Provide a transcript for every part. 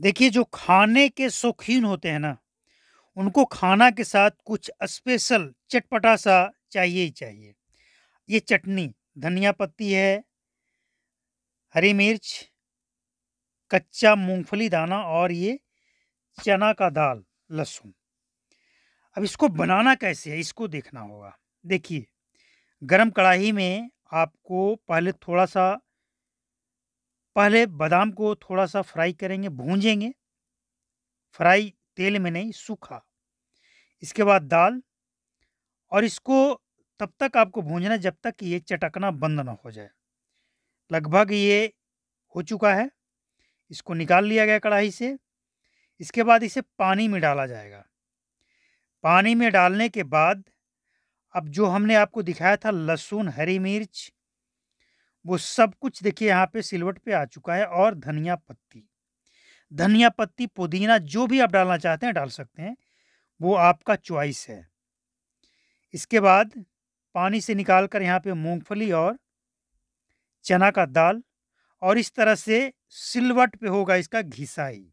देखिए जो खाने के शौकीन होते हैं ना उनको खाना के साथ कुछ स्पेशल चटपटा सा चाहिए ही चाहिए ये चटनी धनिया पत्ती है हरी मिर्च कच्चा मूंगफली दाना और ये चना का दाल लहसुन अब इसको बनाना कैसे है इसको देखना होगा देखिए गरम कढ़ाई में आपको पहले थोड़ा सा पहले बादाम को थोड़ा सा फ्राई करेंगे भूंजेंगे फ्राई तेल में नहीं सूखा इसके बाद दाल और इसको तब तक आपको भूंजना जब तक कि ये चटकना बंद ना हो जाए लगभग ये हो चुका है इसको निकाल लिया गया कढ़ाई से इसके बाद इसे पानी में डाला जाएगा पानी में डालने के बाद अब जो हमने आपको दिखाया था लहसुन हरी मिर्च वो सब कुछ देखिए यहाँ पे सिलवट पे आ चुका है और धनिया पत्ती धनिया पत्ती पुदीना जो भी आप डालना चाहते हैं डाल सकते हैं वो आपका चॉइस है इसके बाद पानी से निकाल कर यहाँ पे मूंगफली और चना का दाल और इस तरह से सिलवट पे होगा इसका घिसाई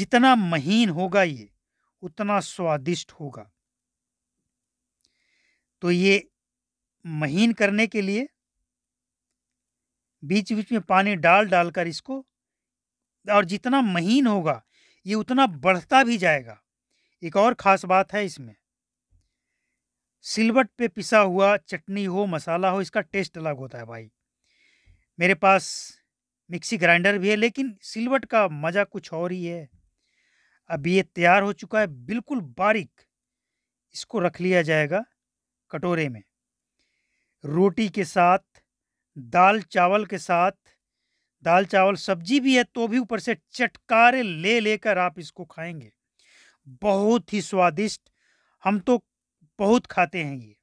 जितना महीन होगा ये उतना स्वादिष्ट होगा तो ये महीन करने के लिए बीच बीच में पानी डाल डाल कर इसको और जितना महीन होगा ये उतना बढ़ता भी जाएगा एक और ख़ास बात है इसमें सिलवट पे पिसा हुआ चटनी हो मसाला हो इसका टेस्ट अलग होता है भाई मेरे पास मिक्सी ग्राइंडर भी है लेकिन सिलवट का मज़ा कुछ और ही है अब ये तैयार हो चुका है बिल्कुल बारीक इसको रख लिया जाएगा कटोरे में रोटी के साथ दाल चावल के साथ दाल चावल सब्जी भी है तो भी ऊपर से चटकारे ले लेकर आप इसको खाएंगे बहुत ही स्वादिष्ट हम तो बहुत खाते हैं ये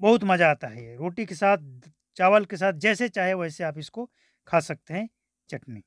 बहुत मज़ा आता है ये रोटी के साथ चावल के साथ जैसे चाहे वैसे आप इसको खा सकते हैं चटनी